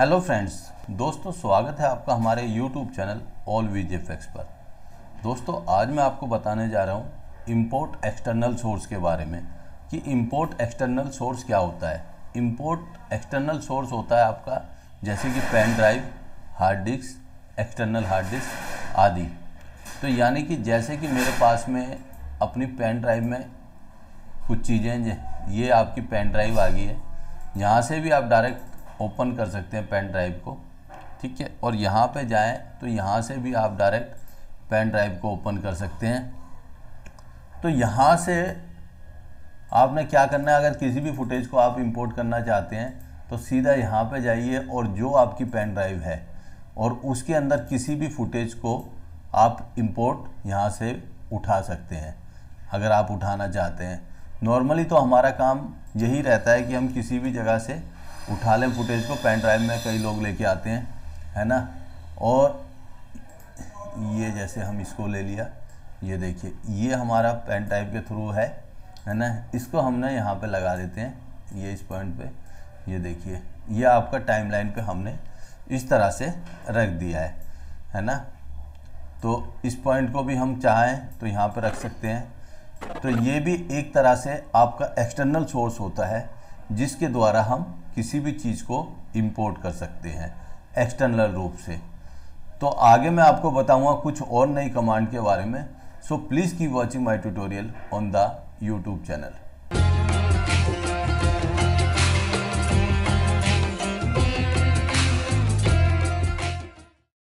hello friends दोस्तों स्वागत है आपका हमारे यूट्यूब चैनल ऑल वी जेफेक्स पर दोस्तों आज मैं आपको बताने जा रहा हूँ इम्पोर्ट एक्सटर्नल सोर्स के बारे में कि इम्पोर्ट एक्सटर्नल सोर्स क्या होता है इम्पोर्ट एक्सटर्नल सोर्स होता है आपका जैसे कि pen drive hard disk external hard disk आदि तो यानी कि जैसे कि मेरे पास में अपनी पेन ड्राइव में कुछ चीज़ें ये आपकी पेन ड्राइव आ गई है यहाँ से भी आप डायरेक्ट ओपन कर सकते हैं पेन ड्राइव को ठीक है और यहाँ पे जाएं तो यहाँ से भी आप डायरेक्ट पेन ड्राइव को ओपन कर सकते हैं तो यहाँ से आपने क्या करना है अगर किसी भी फुटेज को आप इंपोर्ट करना चाहते हैं तो सीधा यहाँ पे जाइए और जो आपकी पेन ड्राइव है और उसके अंदर किसी भी फुटेज को आप इंपोर्ट यहाँ से उठा सकते हैं अगर आप उठाना चाहते हैं नॉर्मली तो हमारा काम यही रहता है कि हम किसी भी जगह से उठा लें फुटेज को पेन ड्राइव में कई लोग लेके आते हैं है ना और ये जैसे हम इसको ले लिया ये देखिए ये हमारा पेन ड्राइव के थ्रू है है ना इसको हमने यहाँ पे लगा देते हैं ये इस पॉइंट पे ये देखिए ये आपका टाइमलाइन पे हमने इस तरह से रख दिया है है ना तो इस पॉइंट को भी हम चाहें तो यहाँ पर रख सकते हैं तो ये भी एक तरह से आपका एक्सटर्नल सोर्स होता है जिसके द्वारा हम किसी भी चीज़ को इंपोर्ट कर सकते हैं एक्सटर्नल रूप से तो आगे मैं आपको बताऊंगा कुछ और नई कमांड के बारे में so please keep watching my tutorial on the YouTube channel